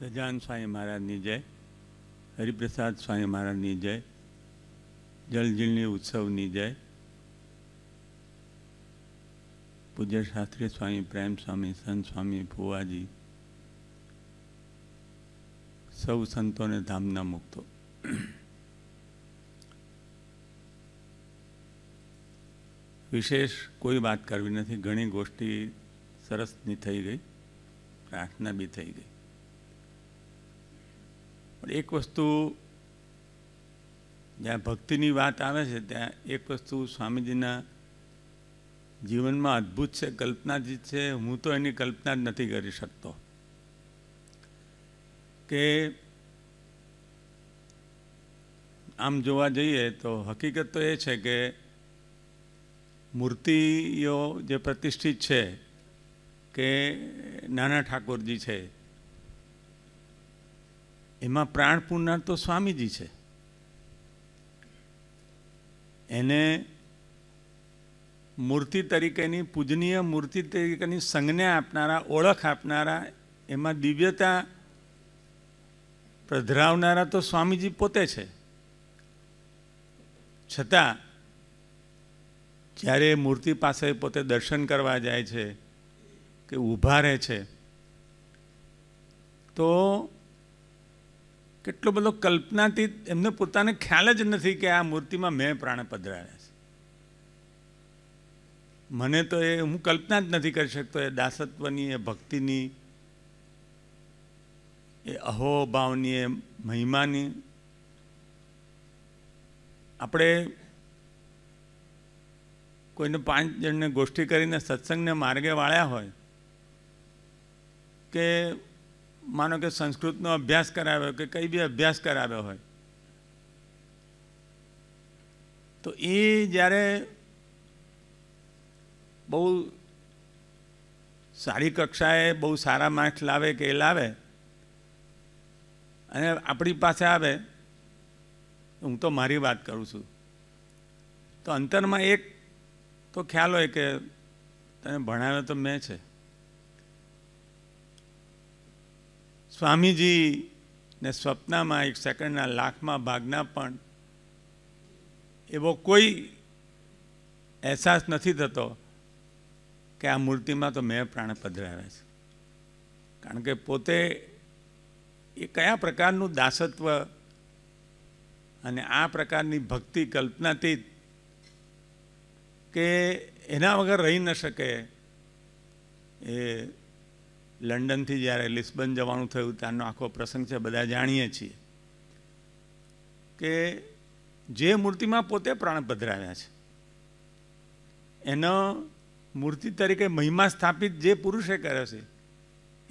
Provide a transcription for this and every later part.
સજાન સ્વામી મહારાજની જય હરિપ્રસાદ સ્વામી મહારાજની જય જલજીલની ઉત્સવની જય પૂજ્ય શાસ્ત્રી સ્વામી પ્રેમ સ્વામી સંત સ્વામી ફુવાજી સૌ સંતોને ધામના મુક્તો વિશેષ કોઈ વાત કરવી નથી ઘણી ગોષ્ઠી સરસની થઈ ગઈ પ્રાર્થના બી થઈ ગઈ પણ એક વસ્તુ જ્યાં ભક્તિની વાત આવે છે ત્યાં એક વસ્તુ સ્વામીજીના જીવનમાં અદ્ભુત છે કલ્પના કલ્પનાજી છે હું તો એની કલ્પના જ નથી કરી શકતો કે આમ જોવા જઈએ તો હકીકત તો એ છે કે મૂર્તિઓ જે પ્રતિષ્ઠિત છે કે નાના ઠાકોરજી છે એમાં પ્રાણ પૂરનાર તો સ્વામીજી છે એને મૂર્તિ તરીકેની પૂજનીય મૂર્તિ તરીકેની સંજ્ઞા આપનારા ઓળખ આપનારા એમાં દિવ્યતા પ્રધરાવનારા તો સ્વામીજી પોતે છે છતાં જ્યારે મૂર્તિ પાસે પોતે દર્શન કરવા જાય છે કે ઊભા રહે છે તો કેટલો બધો કલ્પનાથી એમને પોતાને ખ્યાલ જ નથી કે આ મૂર્તિમાં મેં પ્રાણ પધરાવ્યા છે મને તો એ હું કલ્પના જ નથી કરી શકતો એ દાસત્વની એ ભક્તિની એ અહોભાવની એ મહિમાની આપણે કોઈને પાંચ જણને ગોષ્ઠી કરીને સત્સંગને માર્ગે વાળ્યા હોય કે માનો કે સંસ્કૃતનો અભ્યાસ કરાવ્યો કે કઈ બી અભ્યાસ કરાવ્યો હોય તો એ જ્યારે બહુ સારી કક્ષાએ બહુ સારા માર્ક્સ લાવે કે એ લાવે અને આપણી પાસે આવે હું તો મારી વાત કરું છું તો અંતરમાં એક તો ખ્યાલ હોય કે તને ભણાવ્યો તો મેં છે સ્વામીજીને સ્વપ્નમાં એક સેકન્ડના લાખમાં ભાગના પણ એવો કોઈ અહેસાસ નથી થતો કે આ મૂર્તિમાં તો મેં પ્રાણ પધરાવ્યા છે કારણ કે પોતે એ કયા પ્રકારનું દાસત્વ અને આ પ્રકારની ભક્તિ કલ્પનાથી કે એના વગર રહી ન શકે એ લંડનથી જ્યારે લિસ્બન જવાનું થયું ત્યારનો આખો પ્રસંગ છે બધા જાણીએ છીએ કે જે મૂર્તિમાં પોતે પ્રાણ પધરાવ્યા છે એનો મૂર્તિ તરીકે મહિમા સ્થાપિત જે પુરુષે કર્યો છે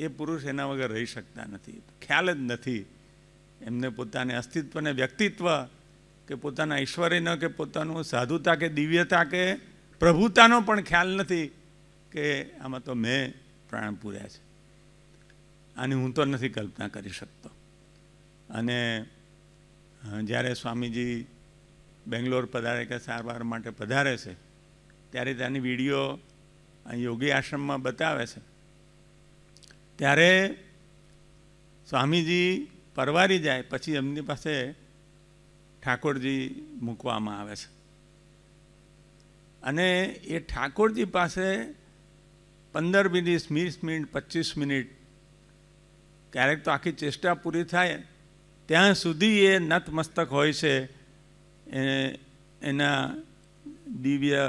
એ પુરુષ એના વગર રહી શકતા નથી ખ્યાલ જ નથી એમને પોતાને અસ્તિત્વને વ્યક્તિત્વ કે પોતાના ઈશ્વરીનો કે પોતાનું સાધુતા કે દિવ્યતા કે પ્રભુતાનો પણ ખ્યાલ નથી કે આમાં તો મેં પ્રાણ પૂર્યા છે આની હું તો નથી કલ્પના કરી શકતો અને જ્યારે સ્વામીજી બેંગ્લોર પધારે કે સારવાર માટે પધારે છે ત્યારે તેની વિડીયો યોગી આશ્રમમાં બતાવે છે ત્યારે સ્વામીજી પરવારી જાય પછી એમની પાસે ઠાકોરજી મૂકવામાં આવે છે અને એ ઠાકોરજી પાસે પંદર મિનિટ વીસ મિનિટ પચીસ મિનિટ ક્યારેક તો આખી ચેષ્ટા પૂરી થાય ત્યાં સુધી એ નતમસ્તક હોય છે એને એના દિવ્ય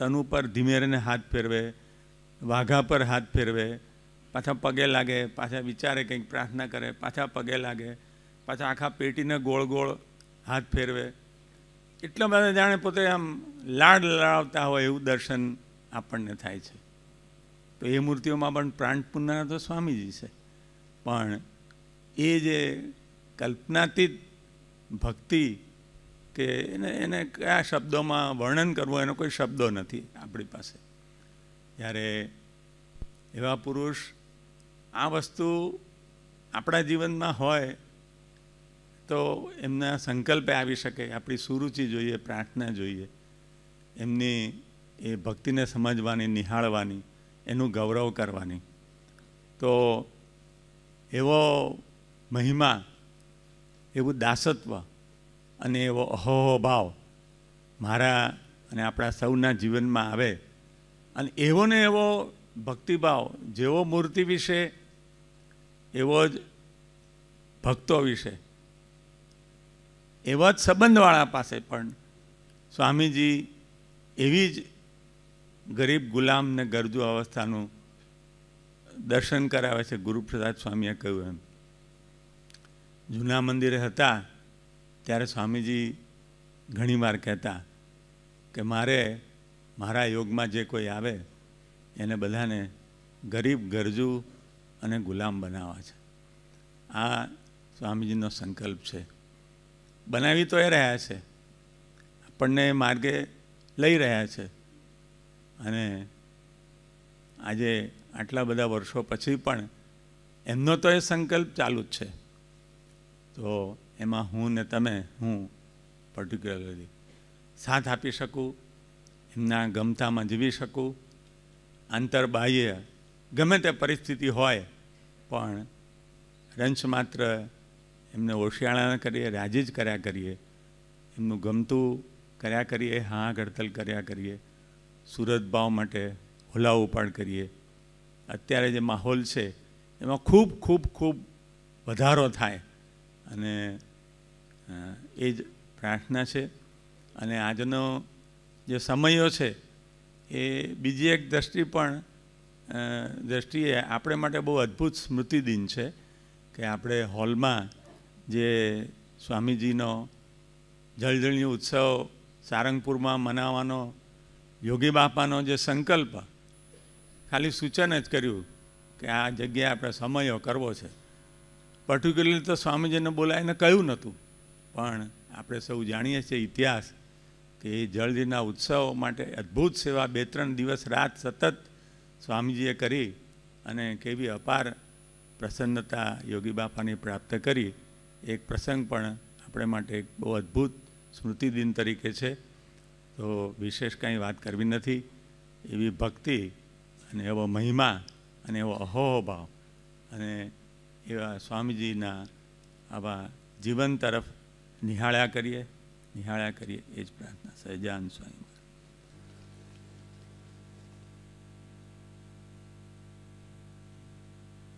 તનુ પર ધીમેરને હાથ ફેરવે વાઘા પર હાથ ફેરવે પાછા પગે લાગે પાછા વિચારે કંઈક પ્રાર્થના કરે પાછા પગે લાગે પાછા આખા પેટીને ગોળ ગોળ હાથ ફેરવે એટલા બધા જાણે પોતે આમ લાડ લડાવતા હોય એવું દર્શન આપણને થાય છે તો એ મૂર્તિઓમાં પણ પ્રાણ પૂર્ણના તો સ્વામીજી છે પણ એ જે કલ્પનાતીત ભક્તિ કે એને એને કયા શબ્દોમાં વર્ણન કરવું એનો કોઈ શબ્દો નથી આપણી પાસે જ્યારે એવા પુરુષ આ વસ્તુ આપણા જીવનમાં હોય તો એમના સંકલ્પે આવી શકે આપણી સુરુચિ જોઈએ પ્રાર્થના જોઈએ એમની એ ભક્તિને સમજવાની નિહાળવાની એનું ગૌરવ કરવાની તો એવો મહિમા એવું દાસત્વ અને એવો અહોહો ભાવ મારા અને આપણા સૌના જીવનમાં આવે અને એવો ને એવો ભક્તિભાવ જેવો મૂર્તિ વિશે એવો જ ભક્તો વિશે એવા જ સંબંધવાળા પાસે પણ સ્વામીજી એવી જ ગરીબ ગુલામ ને ગરજુ અવસ્થાનું દર્શન કરાવે છે ગુરુપ્રસાદ સ્વામીએ કહ્યું એમ જૂના મંદિરે હતા ત્યારે સ્વામીજી ઘણીવાર કહેતા કે મારે મારા યોગમાં જે કોઈ આવે એને બધાને ગરીબ ગરજુ અને ગુલામ બનાવવા છે આ સ્વામીજીનો સંકલ્પ છે બનાવી તો એ રહ્યા છે આપણને એ માર્ગે લઈ રહ્યા છે અને આજે આટલા બધા વર્ષો પછી પણ એમનો તો એ સંકલ્પ ચાલુ જ છે તો એમાં હું ને તમે હું પર્ટિક્યુલરલી સાથ આપી શકું એમના ગમતામાં જીવી શકું આંતરબાહ્ય ગમે તે પરિસ્થિતિ હોય પણ રંશ માત્ર એમને ઓશિયાળા કરીએ રાજી જ કર્યા કરીએ એમનું ગમતું કર્યા કરીએ હા ગડતલ કર્યા કરીએ સુરત ભાવ માટે હોલાવું પણ કરીએ અત્યારે જે માહોલ છે એમાં ખૂબ ખૂબ ખૂબ વધારો થાય અને એ જ પ્રાર્થના છે અને આજનો જે સમયો છે એ બીજી એક દ્રષ્ટિ પણ દ્રષ્ટિએ આપણે માટે બહુ અદ્ભુત સ્મૃતિ દિન છે કે આપણે હોલમાં જે સ્વામીજીનો જળજળની ઉત્સવ સારંગપુરમાં મનાવવાનો યોગી બાપાનો જે સંકલ્પ ખાલી સૂચન જ કર્યું કે આ જગ્યાએ આપણે સમયો કરવો છે પર્ટિક્યુલરલી તો સ્વામીજીને બોલાવીને કહ્યું નહોતું પણ આપણે સૌ જાણીએ છીએ ઇતિહાસ કે એ જળજીના ઉત્સવ માટે અદ્ભુત સેવા બે ત્રણ દિવસ રાત સતત સ્વામીજીએ કરી અને કેવી અપાર પ્રસન્નતા યોગી બાપાની પ્રાપ્ત કરી એક પ્રસંગ પણ આપણે માટે એક બહુ અદ્ભુત સ્મૃતિદિન તરીકે છે તો વિશેષ કાંઈ વાત કરવી નથી એવી ભક્તિ અને એવો મહિમા અને એવો અહોભાવ અને એવા સ્વામીજીના આવા જીવન તરફ નિહાળ્યા કરીએ નિહાળ્યા કરીએ એ જ પ્રાર્થના સહજાન સ્વામી